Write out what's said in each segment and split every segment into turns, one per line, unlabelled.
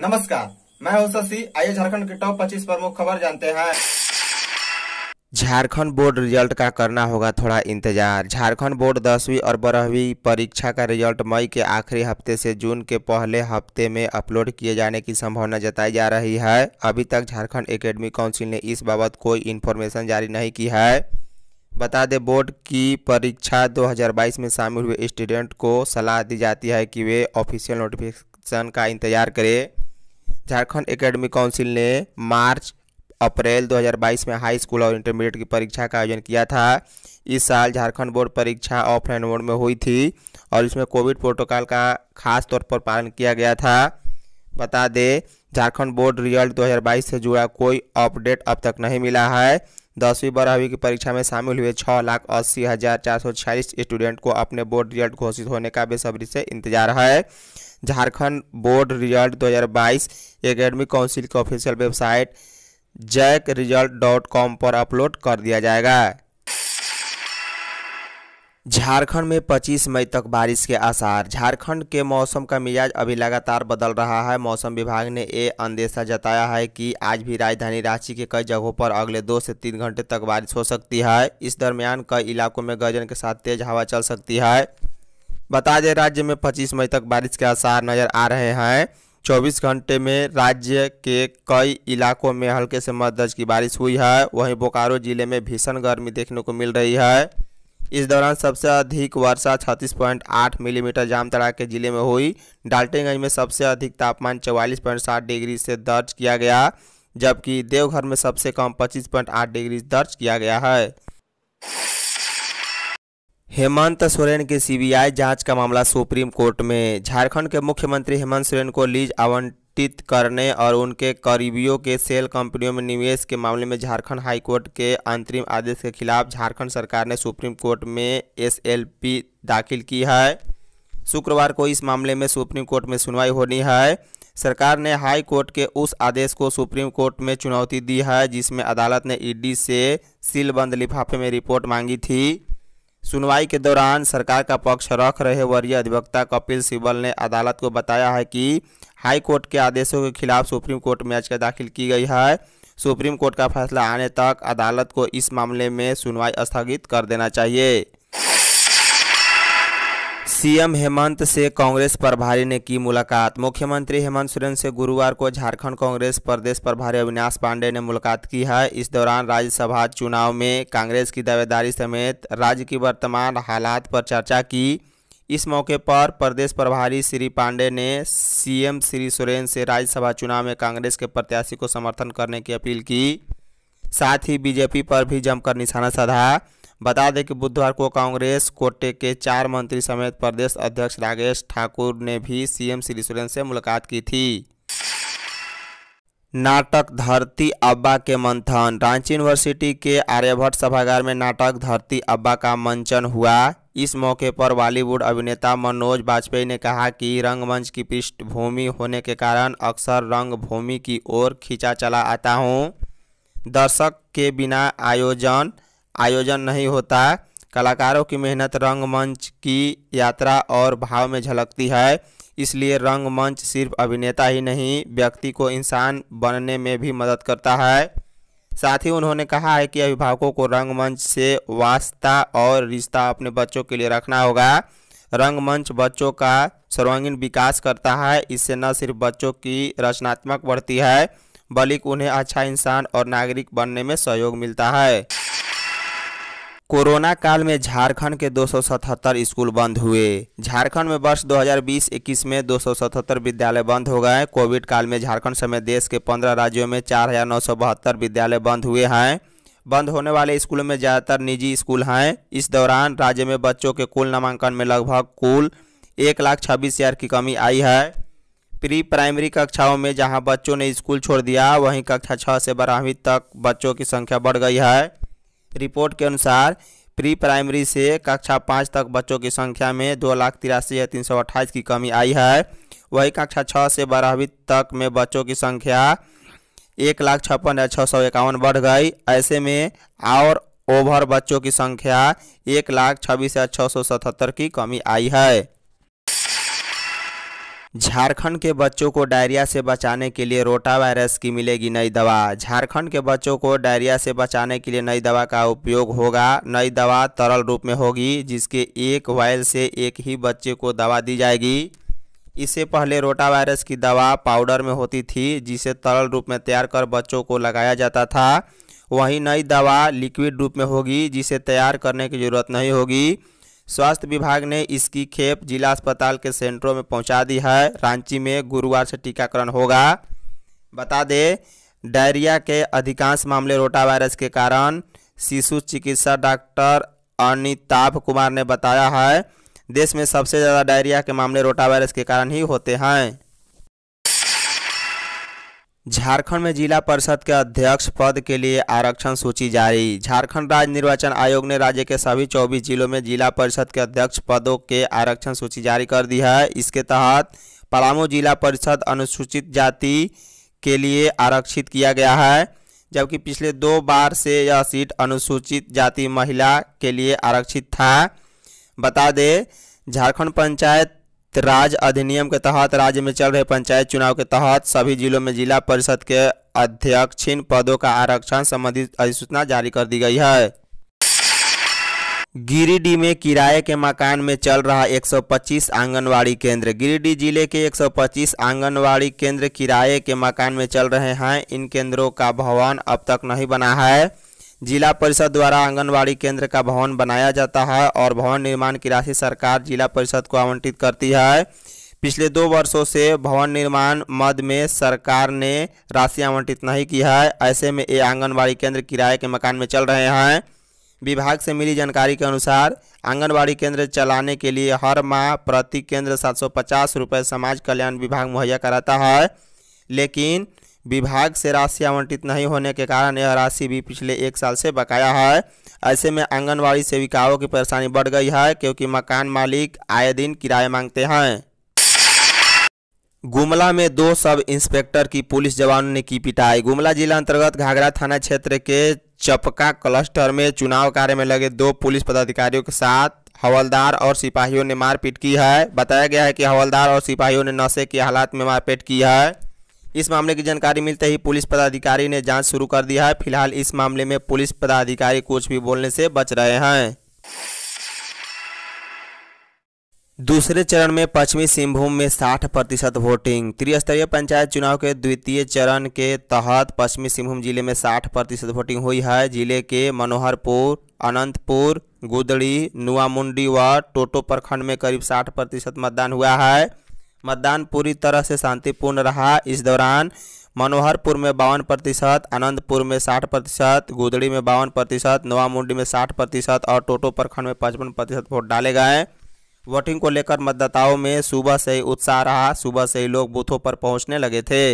नमस्कार मैं हूं शशि आइए झारखंड के टॉप 25 प्रमुख खबर जानते हैं झारखंड बोर्ड रिजल्ट का करना होगा थोड़ा इंतजार झारखंड बोर्ड दसवीं और बारहवीं परीक्षा का रिजल्ट मई के आखिरी हफ्ते से जून के पहले हफ्ते में अपलोड किए जाने की संभावना जताई जा रही है अभी तक झारखंड एकेडमी काउंसिल ने इस बाबत कोई इन्फॉर्मेशन जारी नहीं की है बता दें बोर्ड की परीक्षा 2022 में शामिल हुए स्टूडेंट को सलाह दी जाती है कि वे ऑफिशियल नोटिफिकेशन का इंतजार करें झारखंड एकेडमी काउंसिल ने मार्च अप्रैल 2022 में हाई स्कूल और इंटरमीडिएट की परीक्षा का आयोजन किया था इस साल झारखंड बोर्ड परीक्षा ऑफलाइन मोड में हुई थी और इसमें कोविड प्रोटोकॉल का खास तौर पर पालन किया गया था बता दें झारखंड बोर्ड रिजल्ट 2022 से जुड़ा कोई अपडेट अब तक नहीं मिला है दसवीं बारहवीं की परीक्षा में शामिल हुए छः लाख अस्सी हज़ार चार सौ छियालीस स्टूडेंट को अपने बोर्ड रिजल्ट घोषित होने का बेसब्री से इंतजार है Jharkhand board result 2022 academic council की official website JAC result dot com पर अपलोड कर दिया जाएगा झारखंड में 25 मई तक बारिश के आसार झारखंड के मौसम का मिजाज अभी लगातार बदल रहा है मौसम विभाग ने ये अंदेशा जताया है कि आज भी राजधानी रांची के कई जगहों पर अगले दो से तीन घंटे तक बारिश हो सकती है इस दरमियान कई इलाकों में गर्जन के साथ तेज हवा चल सकती है बता दें राज्य में पच्चीस मई तक बारिश के आसार नज़र आ रहे हैं चौबीस घंटे में राज्य के कई इलाकों में हल्के से मध्य की बारिश हुई है वहीं बोकारो जिले में भीषण गर्मी देखने को मिल रही है इस दौरान सबसे अधिक वर्षा 36.8 मिलीमीटर जामतड़ा के जिले में हुई डाल्टेगंज में सबसे अधिक तापमान 44.7 डिग्री से दर्ज किया गया जबकि देवघर में सबसे कम 25.8 डिग्री दर्ज किया गया है हेमंत सोरेन की सीबीआई जांच का मामला सुप्रीम कोर्ट में झारखंड के मुख्यमंत्री हेमंत सोरेन को लीज आवंट नियंत्रित करने और उनके करीबियों के सेल कंपनियों में निवेश के मामले में झारखंड हाईकोर्ट के अंतरिम आदेश के खिलाफ झारखंड सरकार ने सुप्रीम कोर्ट में एसएलपी दाखिल की है शुक्रवार को इस मामले में सुप्रीम कोर्ट में सुनवाई होनी है सरकार ने हाई कोर्ट के उस आदेश को सुप्रीम कोर्ट में चुनौती दी है जिसमें अदालत ने ईडी से सीलबंद लिफाफे में रिपोर्ट मांगी थी सुनवाई के दौरान सरकार का पक्ष रख रहे वरीय अधिवक्ता कपिल सिब्बल ने अदालत को बताया है कि हाई कोर्ट के आदेशों के खिलाफ सुप्रीम कोर्ट में याचिका दाखिल की गई है सुप्रीम कोर्ट का फैसला आने तक अदालत को इस मामले में सुनवाई स्थगित कर देना चाहिए सीएम हेमंत से कांग्रेस प्रभारी ने की मुलाकात मुख्यमंत्री हेमंत सोरेन से गुरुवार को झारखंड कांग्रेस प्रदेश प्रभारी अविनाश पांडे ने मुलाकात की है इस दौरान राज्यसभा चुनाव में कांग्रेस की दावेदारी समेत राज्य की वर्तमान हालात पर चर्चा की इस मौके पर प्रदेश प्रभारी श्री पांडे ने सीएम श्री सोरेन से राज्यसभा चुनाव में कांग्रेस के प्रत्याशी को समर्थन करने की अपील की साथ ही बीजेपी पर भी जमकर निशाना साधा बता दें कि बुधवार को कांग्रेस कोटे के चार मंत्री समेत प्रदेश अध्यक्ष राकेश ठाकुर ने भी सीएम श्री सोरेन से मुलाकात की थी नाटक धरती अब्बा के मंथन रांची यूनिवर्सिटी के आर्यभट्ट सभागार में नाटक धरती अब्बा का मंचन हुआ इस मौके पर बॉलीवुड अभिनेता मनोज वाजपेयी ने कहा कि रंगमंच की पृष्ठभूमि होने के कारण अक्सर रंगभूमि की ओर खींचा चला आता हूं दर्शक के बिना आयोजन आयोजन नहीं होता कलाकारों की मेहनत रंगमंच की यात्रा और भाव में झलकती है इसलिए रंगमंच सिर्फ अभिनेता ही नहीं व्यक्ति को इंसान बनने में भी मदद करता है साथ ही उन्होंने कहा है कि अभिभावकों को रंगमंच से वास्ता और रिश्ता अपने बच्चों के लिए रखना होगा रंगमंच बच्चों का सर्वांगीण विकास करता है इससे न सिर्फ बच्चों की रचनात्मक बढ़ती है बल्कि उन्हें अच्छा इंसान और नागरिक बनने में सहयोग मिलता है कोरोना काल में झारखंड के 277 स्कूल बंद हुए झारखंड में वर्ष 2020-21 में 277 विद्यालय बंद हो गए कोविड काल में झारखंड समेत देश के 15 राज्यों में चार विद्यालय बंद हुए हैं बंद होने वाले स्कूलों में ज़्यादातर निजी स्कूल हैं इस दौरान राज्य में बच्चों के कुल नामांकन में लगभग कुल एक लाख छब्बीस हज़ार की कमी आई है प्री प्राइमरी कक्षाओं में जहां बच्चों ने स्कूल छोड़ दिया वहीं कक्षा छः से बारहवीं तक बच्चों की संख्या बढ़ गई है रिपोर्ट के अनुसार प्री प्राइमरी से कक्षा पाँच तक बच्चों की संख्या में दो लाख तिरासी या तीन सौ अट्ठाईस की कमी आई है वही कक्षा छः से बारहवीं तक में बच्चों की संख्या एक लाख छप्पन या छः सौ इक्यावन बढ़ गई ऐसे में और ओवर बच्चों की संख्या एक लाख छब्बीस या छः सौ सतहत्तर की कमी आई है झारखंड के बच्चों को डायरिया से बचाने के लिए रोटा वायरस की मिलेगी नई दवा झारखंड के बच्चों को डायरिया से बचाने के लिए नई दवा का उपयोग होगा नई दवा तरल रूप में होगी जिसके एक वायल से एक ही बच्चे को दवा दी जाएगी इससे पहले रोटा वायरस की दवा पाउडर में होती थी जिसे तरल रूप में तैयार कर बच्चों को लगाया जाता था वहीं नई दवा लिक्विड रूप में होगी जिसे तैयार करने की जरूरत नहीं होगी स्वास्थ्य विभाग ने इसकी खेप जिला अस्पताल के सेंटरों में पहुंचा दी है रांची में गुरुवार से टीकाकरण होगा बता दें डायरिया के अधिकांश मामले रोटा वायरस के कारण शिशु चिकित्सा डॉक्टर अनिताभ कुमार ने बताया है देश में सबसे ज़्यादा डायरिया के मामले रोटा वायरस के कारण ही होते हैं झारखंड में जिला परिषद के अध्यक्ष पद के लिए आरक्षण सूची जारी झारखंड राज्य निर्वाचन आयोग ने राज्य के सभी 24 जिलों में जिला परिषद के अध्यक्ष पदों के आरक्षण सूची जारी कर दी है इसके तहत पलामू जिला परिषद अनुसूचित जाति के लिए आरक्षित किया गया है जबकि पिछले दो बार से यह सीट अनुसूचित जाति महिला के लिए आरक्षित था बता दें झारखंड पंचायत राज अधिनियम के तहत राज्य में चल रहे पंचायत चुनाव के तहत सभी जिलों में जिला परिषद के अध्यक्षीन पदों का आरक्षण संबंधी अधिसूचना जारी कर दी गई है गिरिडीह में किराए के मकान में चल रहा 125 आंगनवाड़ी केंद्र गिरिडीह जिले के 125 आंगनवाड़ी केंद्र किराए के मकान में चल रहे हैं इन केंद्रों का भवन अब तक नहीं बना है जिला परिषद द्वारा आंगनवाड़ी केंद्र का भवन बनाया जाता है और भवन निर्माण की राशि सरकार जिला परिषद को आवंटित करती है पिछले दो वर्षों से भवन निर्माण मद में सरकार ने राशि आवंटित नहीं की है ऐसे में ये आंगनबाड़ी केंद्र किराए के मकान में चल रहे हैं विभाग से मिली जानकारी के अनुसार आंगनबाड़ी केंद्र चलाने के लिए हर माह प्रति केंद्र सात सौ समाज कल्याण विभाग मुहैया कराता है लेकिन विभाग से राशि आवंटित नहीं होने के कारण यह राशि भी पिछले एक साल से बकाया है ऐसे में आंगनबाड़ी सेविकाओं की परेशानी बढ़ गई है क्योंकि मकान मालिक आए दिन किराए मांगते हैं गुमला में दो सब इंस्पेक्टर की पुलिस जवानों ने की पिटाई गुमला जिला अंतर्गत घाघरा थाना क्षेत्र के चपका क्लस्टर में चुनाव कार्य में लगे दो पुलिस पदाधिकारियों के साथ हवलदार और सिपाहियों ने मारपीट की है बताया गया है कि हवलदार और सिपाहियों ने नशे की हालात में मारपीट की है इस मामले की जानकारी मिलते ही पुलिस पदाधिकारी ने जांच शुरू कर दिया है फिलहाल इस मामले में पुलिस पदाधिकारी कुछ भी बोलने से बच रहे हैं दूसरे चरण में पश्चिमी सिंहभूम में 60 प्रतिशत वोटिंग त्रिस्तरीय पंचायत चुनाव के द्वितीय चरण के तहत पश्चिमी सिंहभूम जिले में 60 प्रतिशत वोटिंग हुई है जिले के मनोहरपुर अनंतपुर गुदड़ी नुआमुंडी व टोटो प्रखंड में करीब 60 प्रतिशत मतदान हुआ है मतदान पूरी तरह से शांतिपूर्ण रहा इस दौरान मनोहरपुर में बावन प्रतिशत आनंदपुर में साठ प्रतिशत गुदड़ी में बावन प्रतिशत नवामुंडी में साठ प्रतिशत और टोटो प्रखंड में पचपन प्रतिशत वोट डाले गए वोटिंग को लेकर मतदाताओं में सुबह से ही उत्साह रहा सुबह से ही लोग बूथों पर पहुंचने लगे थे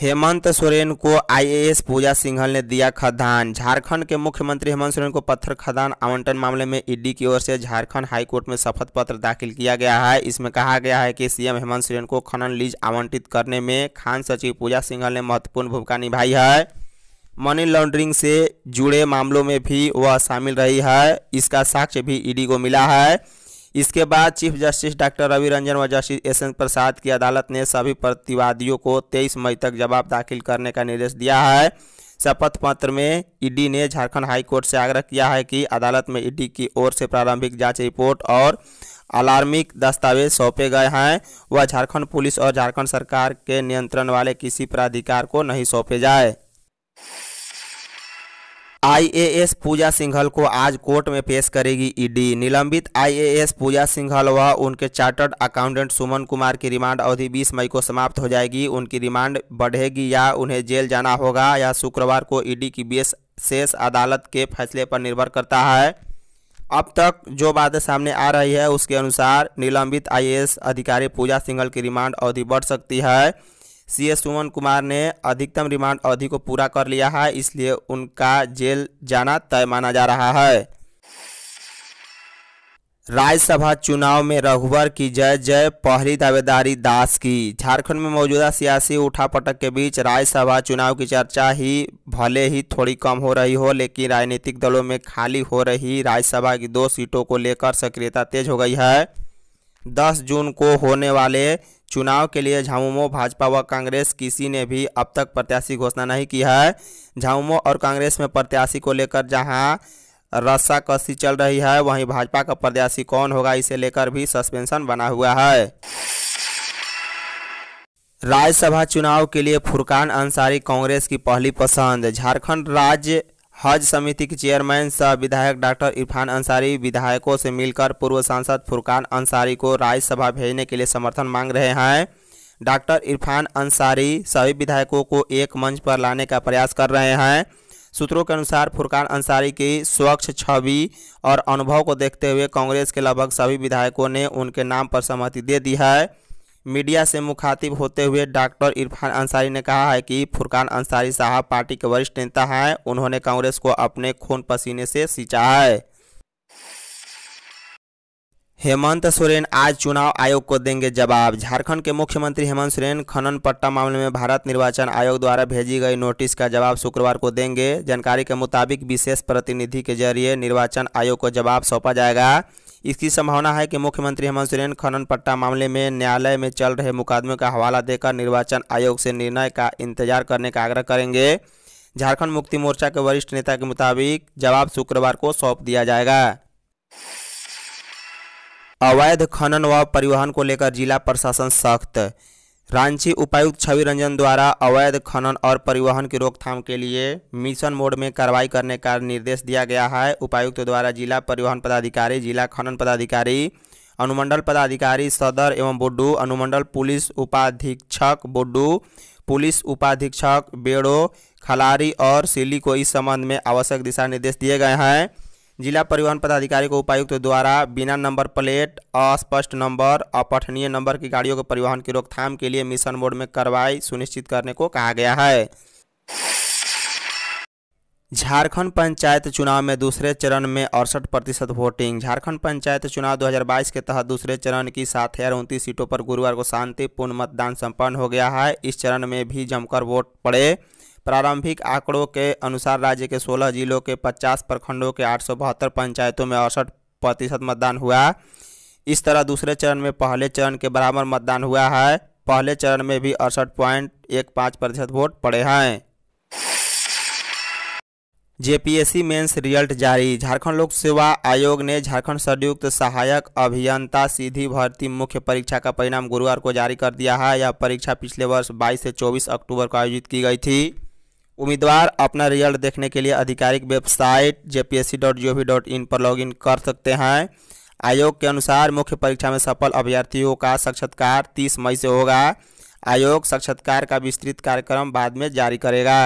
हेमंत सोरेन को आईएएस पूजा सिंघल ने दिया खदान झारखंड के मुख्यमंत्री हेमंत सोरेन को पत्थर खदान आवंटन मामले में ईडी की ओर से झारखंड हाईकोर्ट में शपथ पत्र दाखिल किया गया है इसमें कहा गया है कि सीएम हेमंत सोरेन को खनन लीज आवंटित करने में खान सचिव पूजा सिंघल ने महत्वपूर्ण भूमिका निभाई है मनी लॉन्ड्रिंग से जुड़े मामलों में भी वह शामिल रही है इसका साक्ष्य भी ईडी को मिला है इसके बाद chief justice doctor Ravi Ranjan व जस्टिस एस एन प्रसाद की अदालत ने सभी प्रतिवादियों को 23 मई तक जवाब दाखिल करने का निर्देश दिया है शपथ पत्र में ईडी ने झारखंड हाईकोर्ट से आग्रह किया है कि अदालत में ईडी की ओर से प्रारंभिक जांच रिपोर्ट और अलार्मिक दस्तावेज सौंपे गए हैं वह झारखंड पुलिस और झारखंड सरकार के नियंत्रण वाले किसी प्राधिकार को नहीं सौंपे जाए आईएएस पूजा सिंघल को आज कोर्ट में पेश करेगी ईडी निलंबित आईएएस पूजा सिंघल व उनके चार्टर्ड अकाउंटेंट सुमन कुमार की रिमांड अवधि 20 मई को समाप्त हो जाएगी उनकी रिमांड बढ़ेगी या उन्हें जेल जाना होगा या शुक्रवार को ईडी की बेस शेष अदालत के फैसले पर निर्भर करता है अब तक जो बातें सामने आ रही है उसके अनुसार निलंबित आई अधिकारी पूजा सिंघल की रिमांड अवधि बढ़ सकती है सी एस सुमन कुमार ने अधिकतम रिमांड अवधि को पूरा कर लिया है इसलिए उनका जेल जाना तय माना जा रहा है राज्यसभा चुनाव में रघुवर की जय जय पहली दावेदारी दास की झारखंड में मौजूदा सियासी उठापटक के बीच राज्यसभा चुनाव की चर्चा ही भले ही थोड़ी कम हो रही हो लेकिन राजनीतिक दलों में खाली हो रही राज्यसभा की दो सीटों को लेकर सक्रियता तेज हो गई है 10 जून को होने वाले चुनाव के लिए झामुमो भाजपा व कांग्रेस किसी ने भी अब तक प्रत्याशी घोषणा नहीं की है झामुमो और कांग्रेस में प्रत्याशी को लेकर जहां कसी चल रही है वहीं भाजपा का प्रत्याशी कौन होगा इसे लेकर भी सस्पेंशन बना हुआ है राज्यसभा चुनाव के लिए फुरकान अंसारी कांग्रेस की पहली पसंद झारखंड राज्य हज समिति के चेयरमैन सह विधायक डॉक्टर इरफान अंसारी विधायकों से मिलकर पूर्व सांसद फुरकान अंसारी को राज्यसभा भेजने के लिए समर्थन मांग रहे हैं डॉक्टर इरफान अंसारी सभी विधायकों को एक मंच पर लाने का प्रयास कर रहे हैं सूत्रों के अनुसार फुरकान अंसारी की स्वच्छ छवि और अनुभव को देखते हुए कांग्रेस के लगभग सभी विधायकों ने उनके नाम पर सहमति दे दी है मीडिया से मुखातिब होते हुए डॉक्टर इरफान अंसारी ने कहा है कि फुरकान अंसारी साहब पार्टी के वरिष्ठ नेता हैं उन्होंने कांग्रेस को अपने खून पसीने से सींचा है हेमंत सोरेन आज चुनाव आयोग को देंगे जवाब झारखंड के मुख्यमंत्री हेमंत सोरेन खनन पट्टा मामले में भारत निर्वाचन आयोग द्वारा भेजी गई नोटिस का जवाब शुक्रवार को देंगे जानकारी के मुताबिक विशेष प्रतिनिधि के जरिए निर्वाचन आयोग को जवाब सौंपा जाएगा इसकी संभावना है कि मुख्यमंत्री हेमंत सोरेन खनन पट्टा मामले में न्यायालय में चल रहे मुकादमे का हवाला देकर निर्वाचन आयोग से निर्णय का इंतजार करने का आग्रह करेंगे झारखंड मुक्ति मोर्चा के वरिष्ठ नेता के मुताबिक जवाब शुक्रवार को सौंप दिया जाएगा अवैध खनन व परिवहन को लेकर जिला प्रशासन सख्त रांची उपायुक्त छवि रंजन द्वारा अवैध खनन और परिवहन की रोकथाम के लिए मिशन मोड में कार्रवाई करने का निर्देश दिया गया है उपायुक्त द्वारा जिला परिवहन पदाधिकारी जिला खनन पदाधिकारी अनुमंडल पदाधिकारी सदर एवं बुड्डू अनुमंडल पुलिस उपाधीक्षक बुड्डू पुलिस उपाधीक्षक बेड़ो खलारी और सिली को इस संबंध में आवश्यक दिशा निर्देश दिए गए हैं जिला परिवहन पदाधिकारी को उपायुक्त तो द्वारा बिना नंबर प्लेट अस्पष्ट नंबर अपठनीय नंबर की गाड़ियों के परिवहन की रोकथाम के लिए मिशन मोड में कार्रवाई सुनिश्चित करने को कहा गया है झारखंड पंचायत चुनाव में दूसरे चरण में अड़सठ प्रतिशत वोटिंग झारखंड पंचायत चुनाव 2022 के तहत दूसरे चरण की सात हजार उनतीस सीटों पर गुरुवार को शांतिपूर्ण मतदान संपन्न हो गया है इस चरण में भी जमकर वोट पड़े प्रारंभिक आंकड़ों के अनुसार राज्य के 16 जिलों के 50 प्रखंडों के आठ पंचायतों में अड़सठ प्रतिशत मतदान हुआ इस तरह दूसरे चरण में पहले चरण के बराबर मतदान हुआ है पहले चरण में भी अड़सठ पॉइंट एक पाँच प्रतिशत वोट पड़े हैं जेपीएससी मेंस रिजल्ट जारी झारखंड लोक सेवा आयोग ने झारखंड संयुक्त सहायक अभियंता सीधी भर्ती मुख्य परीक्षा का परिणाम गुरुवार को जारी कर दिया है यह परीक्षा पिछले वर्ष 22 से 24 अक्टूबर को आयोजित की गई थी उम्मीदवार अपना रिजल्ट देखने के लिए आधिकारिक वेबसाइट जे पर लॉगिन कर सकते हैं आयोग के अनुसार मुख्य परीक्षा में सफल अभ्यर्थियों का साक्षात्कार 30 मई से होगा आयोग साक्षात्कार का विस्तृत कार्यक्रम बाद में जारी करेगा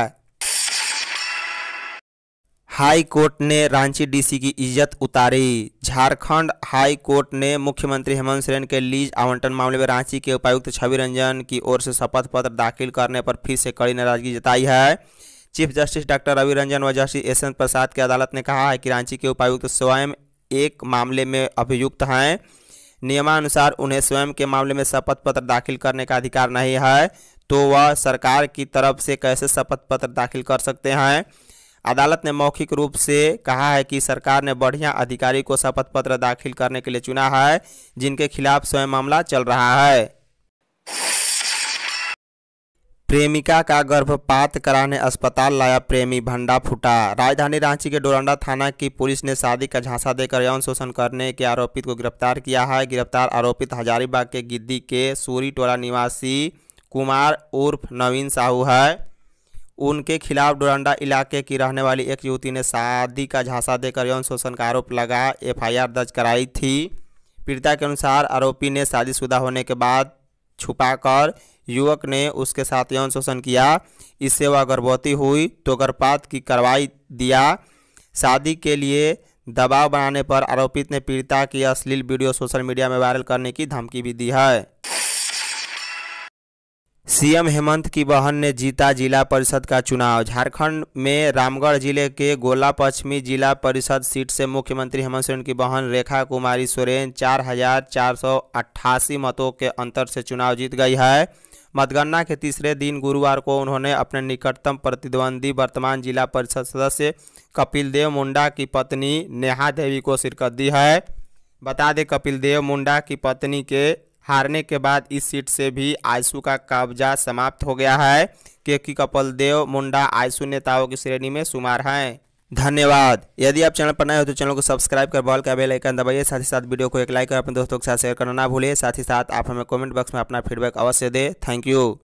हाई कोर्ट ने रांची डीसी की इज्जत उतारी झारखंड हाई कोर्ट ने मुख्यमंत्री हेमंत सोरेन के लीज आवंटन मामले में रांची के उपायुक्त छवि रंजन की ओर से शपथ पत्र दाखिल करने पर फिर से कड़ी नाराजगी जताई है chief justice doctor Ravi Ranjan व जस्टिस एस एन प्रसाद की अदालत ने कहा है कि रांची के उपायुक्त स्वयं एक मामले में अभियुक्त हैं नियमानुसार उन्हें स्वयं के मामले में शपथ पत्र दाखिल करने का अधिकार नहीं है तो वह सरकार की तरफ से कैसे शपथ पत्र दाखिल कर सकते हैं अदालत ने मौखिक रूप से कहा है कि सरकार ने बढ़िया अधिकारी को शपथ पत्र दाखिल करने के लिए चुना है जिनके खिलाफ स्वयं मामला चल रहा है प्रेमिका का गर्भपात कराने अस्पताल लाया प्रेमी भंडा फूटा राजधानी रांची के डोरंडा थाना की पुलिस ने शादी का झांसा देकर यौन शोषण करने के आरोपित को गिरफ्तार किया है गिरफ्तार आरोपित हजारीबाग के गिद्दी के सूरी टोला निवासी कुमार उर्फ नवीन साहू है उनके खिलाफ डोरंडा इलाके की रहने वाली एक युवती ने शादी का झांसा देकर यौन शोषण का आरोप लगा एफआईआर दर्ज कराई थी पीड़िता के अनुसार आरोपी ने शादीशुदा होने के बाद छुपाकर युवक ने उसके साथ यौन शोषण किया इससे वह गर्भवती हुई तो गर्भपात की कार्रवाई दिया शादी के लिए दबाव बनाने पर आरोपित ने पीड़िता की अश्लील वीडियो सोशल मीडिया में वायरल करने की धमकी भी दी है सीएम हेमंत की बहन ने जीता जिला परिषद का चुनाव झारखंड में रामगढ़ जिले के गोला पश्चिमी जिला परिषद सीट से मुख्यमंत्री हेमंत सोरेन की बहन रेखा कुमारी सोरेन चार हजार चार सौ अट्ठासी मतों के अंतर से चुनाव जीत गई है मतगणना के तीसरे दिन गुरुवार को उन्होंने अपने निकटतम प्रतिद्वंदी वर्तमान जिला परिषद सदस्य कपिल देव मुंडा की पत्नी नेहा देवी को शिरकत दी है बता दें कपिल देव मुंडा की पत्नी के हारने के बाद इस सीट से भी आयसू का कब्जा समाप्त हो गया है क्योंकि कपल देव मुंडा आयसू नेताओं की श्रेणी में शुमार हैं धन्यवाद यदि आप चैनल पर नए हो तो चैनल को सब्सक्राइब कर बॉल का बेल आइकन दबाइए साथ ही साथ वीडियो को एक लाइक और अपने दोस्तों के साथ शेयर करना ना भूलिए साथ ही साथ आप हमें कमेंट बॉक्स में अपना फीडबैक अवश्य दें थैंक यू